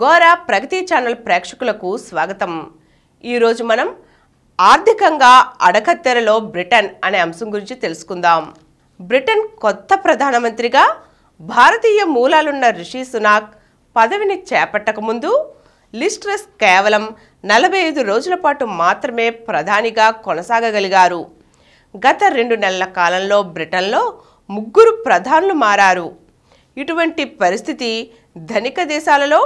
గోరా ప్రగతి channel ప్రేక్షకులకు స్వాగతం ఈరోజు మనం ఆర్థికంగా అడకత్తెరలో బ్రిటన్ అనే అంశం గురించి తెలుసుకుందాం బ్రిటన్ కొత్త ప్రధానమంత్రిగా భారతీయ మూలాలున్న రిషి సునాక్ పదవిని చేపట్టకముందు లిస్ట్రెస్ కేవలం నలభై ఐదు రోజుల పాటు మాత్రమే ప్రధానిగా కొనసాగగలిగారు గత రెండు నెలల కాలంలో బ్రిటన్లో ముగ్గురు ప్రధానులు మారారు ఇటువంటి పరిస్థితి ధనిక దేశాలలో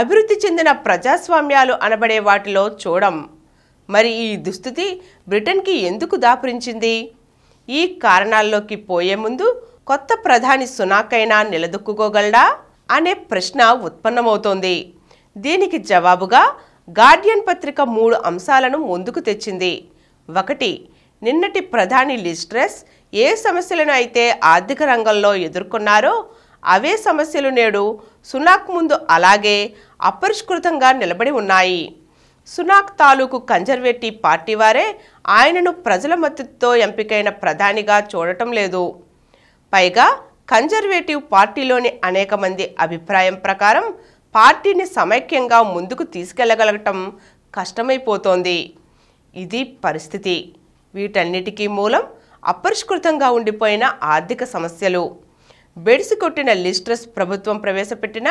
అభివృద్ధి చెందిన ప్రజాస్వామ్యాలు అనబడే వాటిలో చూడం మరి ఈ దుస్థితి బ్రిటన్కి ఎందుకు దాపురించింది ఈ కారణాల్లోకి పోయే ముందు కొత్త ప్రధాని సునాకైనా నిలదొక్కుకోగలడా అనే ప్రశ్న ఉత్పన్నమవుతోంది దీనికి జవాబుగా గార్డియన్ పత్రిక మూడు అంశాలను ముందుకు తెచ్చింది ఒకటి నిన్నటి ప్రధాని లిస్ట్రెస్ ఏ సమస్యలను అయితే ఆర్థిక రంగంలో ఎదుర్కొన్నారో అవే సమస్యలు నేడు సునాక్ ముందు అలాగే అపరిష్కృతంగా నిలబడి ఉన్నాయి సునాక్ తాలూకు కన్జర్వేటివ్ పార్టీ వారే ఆయనను ప్రజల మద్దతుతో ఎంపికైన ప్రధానిగా చూడటం లేదు పైగా కన్జర్వేటివ్ పార్టీలోని అనేక మంది అభిప్రాయం ప్రకారం పార్టీని సమైక్యంగా ముందుకు తీసుకెళ్లగలగటం కష్టమైపోతోంది ఇది పరిస్థితి వీటన్నిటికీ మూలం అపరిష్కృతంగా ఉండిపోయిన ఆర్థిక సమస్యలు కొట్టిన లిస్ట్రస్ ప్రభుత్వం ప్రవేశపెట్టిన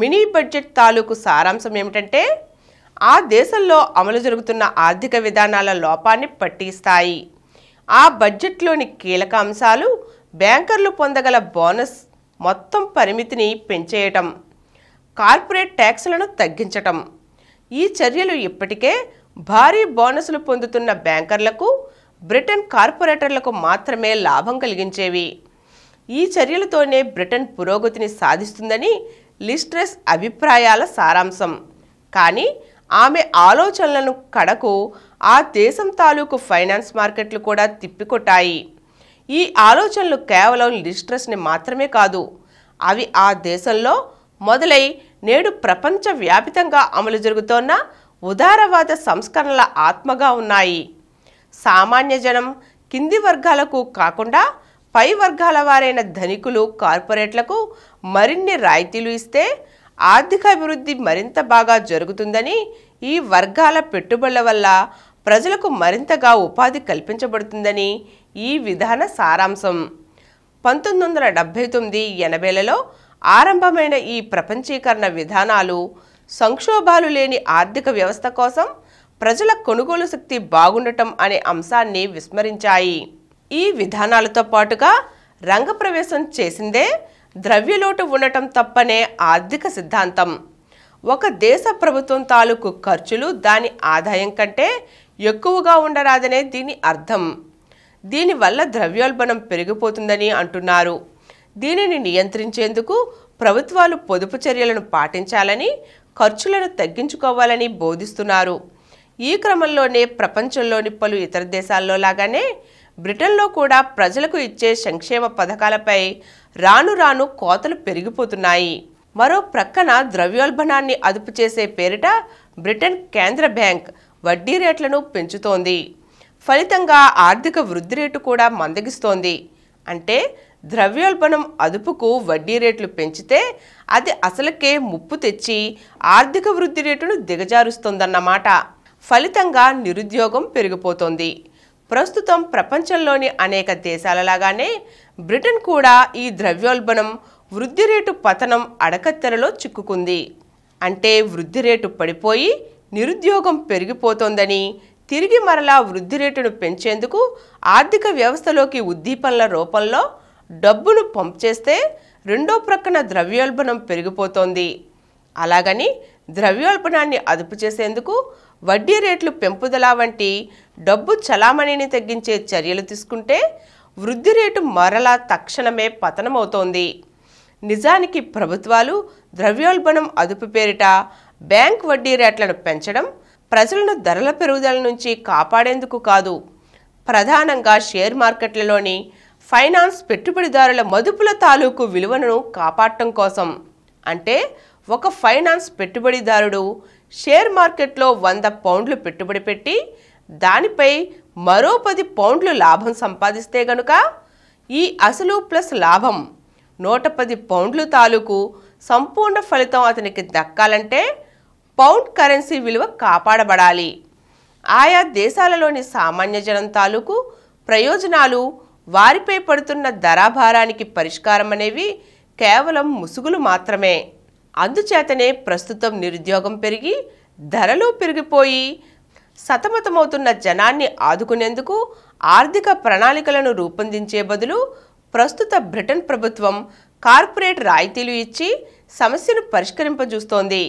మినీ బడ్జెట్ తాలూకు సారాంశం ఏమిటంటే ఆ దేశంలో అమలు జరుగుతున్న ఆర్థిక విధానాల లోపాన్ని పట్టిస్తాయి ఆ బడ్జెట్లోని కీలక అంశాలు బ్యాంకర్లు పొందగల బోనస్ మొత్తం పరిమితిని పెంచేయటం కార్పొరేట్ ట్యాక్సులను తగ్గించటం ఈ చర్యలు ఇప్పటికే భారీ బోనసులు పొందుతున్న బ్యాంకర్లకు బ్రిటన్ కార్పొరేటర్లకు మాత్రమే లాభం కలిగించేవి ఈ చర్యలతోనే బ్రిటన్ పురోగతిని సాధిస్తుందని లిస్ట్రెస్ అభిప్రాయాల సారాంశం కానీ ఆమె ఆలోచనలను కడకు ఆ దేశం తాలూకు ఫైనాన్స్ మార్కెట్లు కూడా తిప్పికొట్టాయి ఈ ఆలోచనలు కేవలం లిస్ట్రెస్ని మాత్రమే కాదు అవి ఆ దేశంలో మొదలై నేడు ప్రపంచవ్యాపితంగా అమలు జరుగుతోన్న ఉదారవాద సంస్కరణల ఆత్మగా ఉన్నాయి సామాన్య జనం కింది వర్గాలకు కాకుండా పై వర్గాల వారైన ధనికులు కార్పొరేట్లకు మరిన్ని రాయితీలు ఇస్తే ఆర్థిక అభివృద్ధి మరింత బాగా జరుగుతుందని ఈ వర్గాల పెట్టుబడుల వల్ల ప్రజలకు మరింతగా ఉపాధి కల్పించబడుతుందని ఈ విధాన సారాంశం పంతొమ్మిది వందల డెబ్భై తొమ్మిది ఎనభైలలో ఆరంభమైన ఈ ప్రపంచీకరణ విధానాలు సంక్షోభాలు లేని ఆర్థిక వ్యవస్థ కోసం ప్రజల కొనుగోలు శక్తి బాగుండటం అనే అంశాన్ని విస్మరించాయి ఈ విధానాలతో పాటుగా రంగప్రవేశం చేసిందే ద్రవ్యలోటు ఉండటం తప్పనే ఆర్థిక సిద్ధాంతం ఒక దేశ ప్రభుత్వం తాలూకు ఖర్చులు దాని ఆదాయం కంటే ఎక్కువగా ఉండరాదనే దీని అర్థం దీనివల్ల ద్రవ్యోల్బణం పెరిగిపోతుందని అంటున్నారు దీనిని నియంత్రించేందుకు ప్రభుత్వాలు పొదుపు చర్యలను పాటించాలని ఖర్చులను తగ్గించుకోవాలని బోధిస్తున్నారు ఈ క్రమంలోనే ప్రపంచంలోని పలు ఇతర దేశాల్లో లాగానే బ్రిటన్లో కూడా ప్రజలకు ఇచ్చే సంక్షేమ పథకాలపై రాను రాను కోతలు పెరిగిపోతున్నాయి మరో ప్రక్కన ద్రవ్యోల్బణాన్ని అదుపు చేసే పేరిట బ్రిటన్ కేంద్ర బ్యాంక్ వడ్డీ రేట్లను పెంచుతోంది ఫలితంగా ఆర్థిక వృద్ధి రేటు కూడా మందగిస్తోంది అంటే ద్రవ్యోల్బణం అదుపుకు వడ్డీ రేట్లు పెంచితే అది అసలుకే ముప్పు తెచ్చి ఆర్థిక వృద్ధి రేటును దిగజారుస్తోందన్నమాట ఫలితంగా నిరుద్యోగం పెరిగిపోతోంది ప్రస్తుతం ప్రపంచంలోని అనేక దేశాల లాగానే బ్రిటన్ కూడా ఈ ద్రవ్యోల్బణం వృద్ధి రేటు పతనం అడకత్తెరలో చిక్కుకుంది అంటే వృద్ధి రేటు పడిపోయి నిరుద్యోగం పెరిగిపోతోందని తిరిగి మరలా వృద్ధి రేటును పెంచేందుకు ఆర్థిక వ్యవస్థలోకి ఉద్దీపనల రూపంలో డబ్బును పంప్ చేస్తే రెండో ప్రక్కన ద్రవ్యోల్బణం పెరిగిపోతోంది అలాగని ద్రవ్యోల్బణాన్ని అదుపు చేసేందుకు వడ్డీ రేట్లు పెంపుదల వంటి డబ్బు చలామణిని తగ్గించే చర్యలు తీసుకుంటే వృద్ధి రేటు మరలా తక్షణమే పతనమవుతోంది నిజానికి ప్రభుత్వాలు ద్రవ్యోల్బణం అదుపు పేరిట బ్యాంక్ వడ్డీ రేట్లను పెంచడం ప్రజలను ధరల పెరుగుదల నుంచి కాపాడేందుకు కాదు ప్రధానంగా షేర్ మార్కెట్లలోని ఫైనాన్స్ పెట్టుబడిదారుల మదుపుల తాలూకు విలువను కాపాడటం కోసం అంటే ఒక ఫైనాన్స్ పెట్టుబడిదారుడు షేర్ మార్కెట్లో వంద పౌండ్లు పెట్టుబడి పెట్టి దానిపై మరో పది పౌండ్లు లాభం సంపాదిస్తే గనుక ఈ అసలు ప్లస్ లాభం నూట పది పౌండ్లు తాలూకు సంపూర్ణ ఫలితం అతనికి దక్కాలంటే పౌండ్ కరెన్సీ విలువ కాపాడబడాలి ఆయా దేశాలలోని సామాన్య జనం తాలూకు ప్రయోజనాలు వారిపై పడుతున్న ధరాభారానికి పరిష్కారం అనేవి కేవలం ముసుగులు మాత్రమే అందుచేతనే ప్రస్తుతం నిరుద్యోగం పెరిగి ధరలు పెరిగిపోయి సతమతమవుతున్న జనాన్ని ఆదుకునేందుకు ఆర్థిక ప్రణాళికలను రూపొందించే బదులు ప్రస్తుత బ్రిటన్ ప్రభుత్వం కార్పొరేట్ రాయితీలు ఇచ్చి సమస్యను పరిష్కరింపజూస్తోంది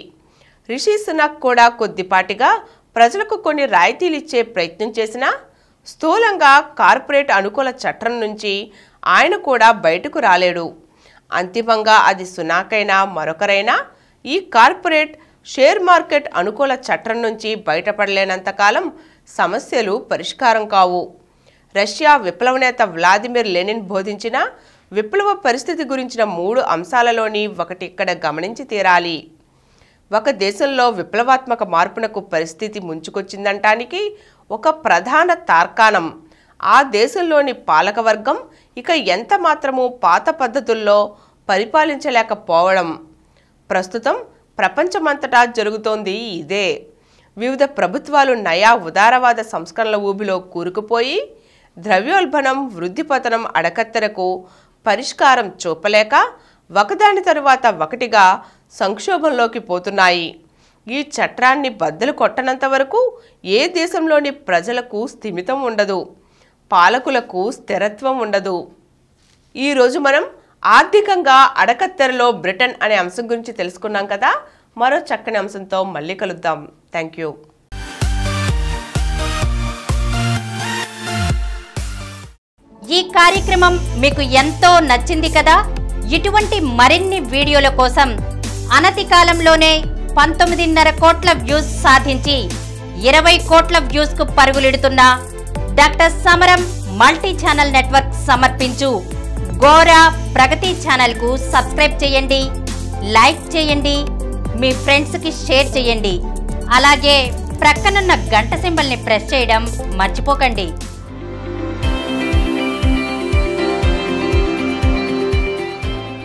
రిషి సునాక్ కూడా కొద్దిపాటిగా ప్రజలకు కొన్ని రాయితీలు ఇచ్చే ప్రయత్నం చేసినా స్థూలంగా కార్పొరేట్ అనుకూల చట్టం నుంచి ఆయన కూడా బయటకు రాలేడు అంతిమంగా అది సునాకైనా మరొకరైనా ఈ కార్పొరేట్ షేర్ మార్కెట్ అనుకూల చట్టం నుంచి బయటపడలేనంతకాలం సమస్యలు పరిష్కారం కావు రష్యా విప్లవ నేత వ్లాదిమిర్ లెనిన్ బోధించిన విప్లవ పరిస్థితి గురించిన మూడు అంశాలలోని ఒకటి ఇక్కడ గమనించి తీరాలి ఒక దేశంలో విప్లవాత్మక మార్పునకు పరిస్థితి ముంచుకొచ్చిందంటానికి ఒక ప్రధాన తార్కాణం ఆ దేశంలోని పాలకవర్గం ఇక ఎంత మాత్రము పాత పద్ధతుల్లో పరిపాలించలేకపోవడం ప్రస్తుతం ప్రపంచమంతటా జరుగుతోంది ఇదే వివిధ ప్రభుత్వాలు నయా ఉదారవాద సంస్కరణల ఊబిలో కూరుకుపోయి ద్రవ్యోల్బణం వృద్ధిపతనం అడకత్తెరకు పరిష్కారం చూపలేక ఒకదాని తరువాత ఒకటిగా సంక్షోభంలోకి పోతున్నాయి ఈ చట్టాన్ని బద్దలు కొట్టనంత వరకు ఏ దేశంలోని ప్రజలకు స్థిమితం ఉండదు పాలకులకు స్థిరత్వం ఉండదు ఈరోజు మనం ఆర్థికంగా అడకత్తెరలో బ్రిటన్ అనే అంశం గురించి తెలుసుకున్నాం కదా మరో చక్కని అంశంతో మళ్ళీ కలుద్దాం థ్యాంక్ యూ ఈ కార్యక్రమం మీకు ఎంతో నచ్చింది కదా ఇటువంటి మరిన్ని వీడియోల కోసం అనతి కాలంలోనే పంతొమ్మిదిన్నర కోట్ల వ్యూస్ సాధించి ఇరవై కోట్ల వ్యూస్కు పరుగులెడుతున్న doctor Samaram multi channel network సమర్పించు గోరా ప్రగతి ఛానల్కు సబ్స్క్రైబ్ చేయండి లైక్ చేయండి మీ ఫ్రెండ్స్కి షేర్ చేయండి అలాగే ప్రక్కనున్న గంట సింబల్ని ప్రెస్ చేయడం మర్చిపోకండి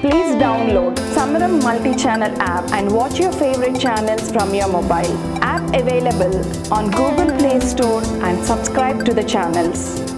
please download Samaram multi channel app and watch your favourite channels from your mobile available on Google Play Store and subscribe to the channels.